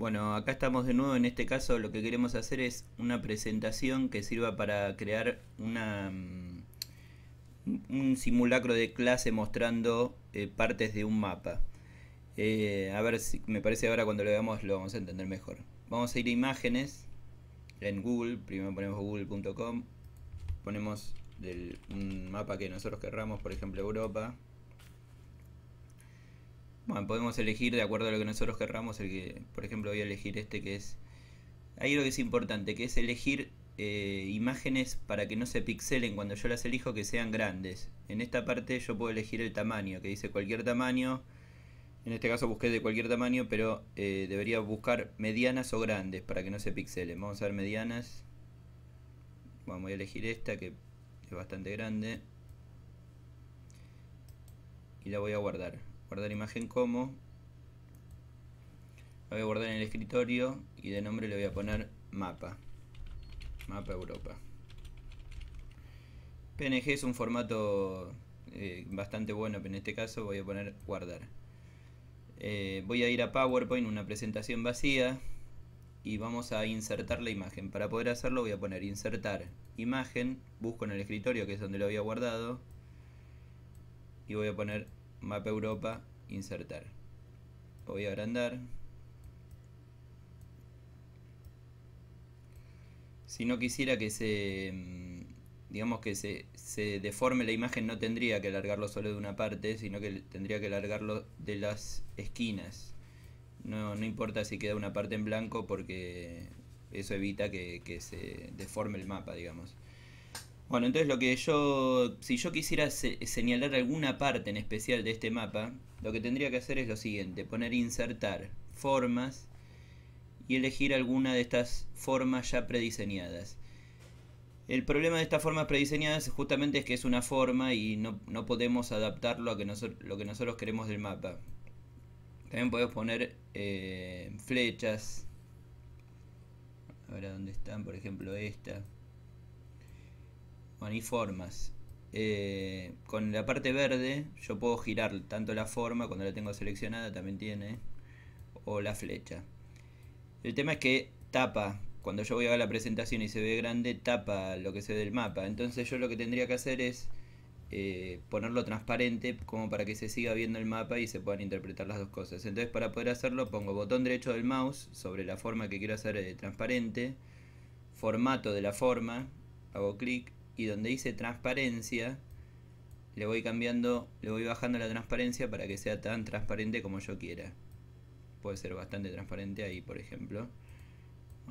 Bueno, acá estamos de nuevo, en este caso lo que queremos hacer es una presentación que sirva para crear una, mm, un simulacro de clase mostrando eh, partes de un mapa. Eh, a ver, si me parece ahora cuando lo veamos lo vamos a entender mejor. Vamos a ir a imágenes en Google, primero ponemos google.com, ponemos del, un mapa que nosotros querramos, por ejemplo Europa. Bueno, podemos elegir de acuerdo a lo que nosotros querramos, el que, por ejemplo, voy a elegir este que es... Ahí lo que es importante, que es elegir eh, imágenes para que no se pixelen cuando yo las elijo, que sean grandes. En esta parte yo puedo elegir el tamaño, que dice cualquier tamaño. En este caso busqué de cualquier tamaño, pero eh, debería buscar medianas o grandes para que no se pixelen. Vamos a ver medianas. Bueno, voy a elegir esta que es bastante grande. Y la voy a guardar guardar imagen como. La voy a guardar en el escritorio y de nombre le voy a poner mapa. Mapa Europa. PNG es un formato eh, bastante bueno, pero en este caso voy a poner guardar. Eh, voy a ir a PowerPoint, una presentación vacía, y vamos a insertar la imagen. Para poder hacerlo voy a poner insertar imagen, busco en el escritorio que es donde lo había guardado, y voy a poner mapa Europa insertar. Voy a agrandar. Si no quisiera que se, mm, digamos que se, deforme la imagen, no tendría que alargarlo solo de una parte, sino que tendría que alargarlo de las esquinas. No, no importa si queda una parte en blanco porque eso evita que, que se deforme el mapa, digamos. Bueno, entonces lo que yo, si yo quisiera señalar alguna parte en especial de este mapa, lo que tendría que hacer es lo siguiente, poner insertar formas y elegir alguna de estas formas ya prediseñadas. El problema de estas formas prediseñadas justamente es que es una forma y no, podemos adaptarlo a que lo que nosotros queremos del mapa. También podemos poner eh, flechas. A ver dónde están, por ejemplo, esta. Bueno, eh, con la parte verde yo puedo girar tanto la forma, cuando la tengo seleccionada también tiene, o la flecha. El tema es que tapa, cuando yo voy a ver la presentación y se ve grande, tapa lo que se ve del mapa. Entonces yo lo que tendría que hacer es eh, ponerlo transparente como para que se siga viendo el mapa y se puedan interpretar las dos cosas. Entonces para poder hacerlo pongo botón derecho del mouse sobre la forma que quiero hacer eh, transparente, formato de la forma, hago clic y donde dice transparencia le voy cambiando, le voy bajando la transparencia para que sea tan transparente como yo quiera. Puede ser bastante transparente ahí, por ejemplo.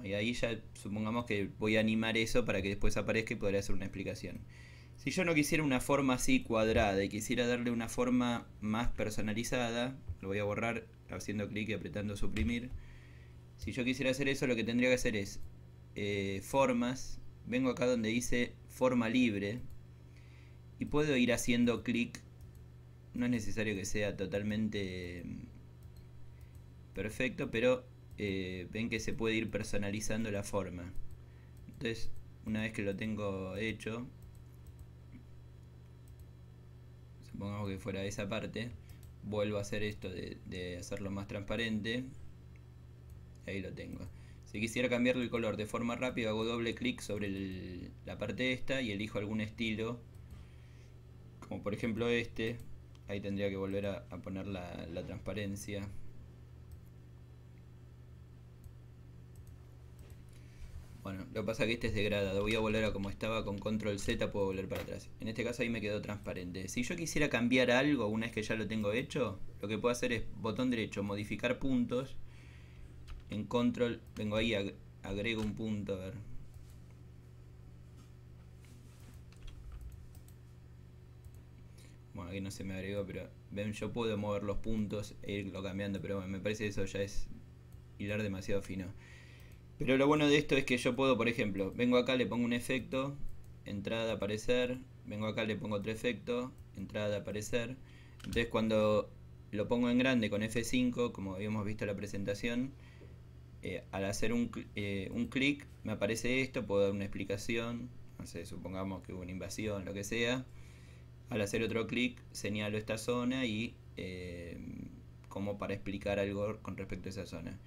Y ahí ya supongamos que voy a animar eso para que después aparezca y podré hacer una explicación. Si yo no quisiera una forma así cuadrada y quisiera darle una forma más personalizada, lo voy a borrar haciendo clic y apretando suprimir. Si yo quisiera hacer eso, lo que tendría que hacer es eh, formas. Vengo acá donde dice forma libre y puedo ir haciendo clic. No es necesario que sea totalmente mm, perfecto, pero eh, ven que se puede ir personalizando la forma. Entonces, una vez que lo tengo hecho, supongamos que fuera esa parte, vuelvo a hacer esto de, de hacerlo más transparente. Ahí lo tengo. Si quisiera cambiarle el color de forma rápida, hago doble clic sobre la parte esta y elijo algún estilo. Como por ejemplo este. Ahí tendría que volver a, poner la, la transparencia. Bueno, lo que pasa es que este es degradado. Voy a volver a como estaba con control Z, puedo volver para atrás. En este caso ahí me quedó transparente. Si yo quisiera cambiar algo una vez que ya lo tengo hecho, lo que puedo hacer es botón derecho, modificar puntos en control, vengo ahí, agrego un punto, a ver. Bueno, aquí no se me agregó, pero ven, yo puedo mover los puntos e irlo cambiando, pero me parece eso ya es hilar demasiado fino. Pero lo bueno de esto es que yo puedo, por ejemplo, vengo acá, le pongo un efecto, entrada, aparecer, vengo acá, le pongo otro efecto, entrada, aparecer. Entonces cuando lo pongo en grande con F5, como habíamos visto en la presentación, eh, al hacer eh, un, clic me aparece esto, puedo dar una explicación, supongamos que hubo una invasión, lo que sea. Al hacer otro clic señalo esta zona y eh, como para explicar algo con respecto a esa zona.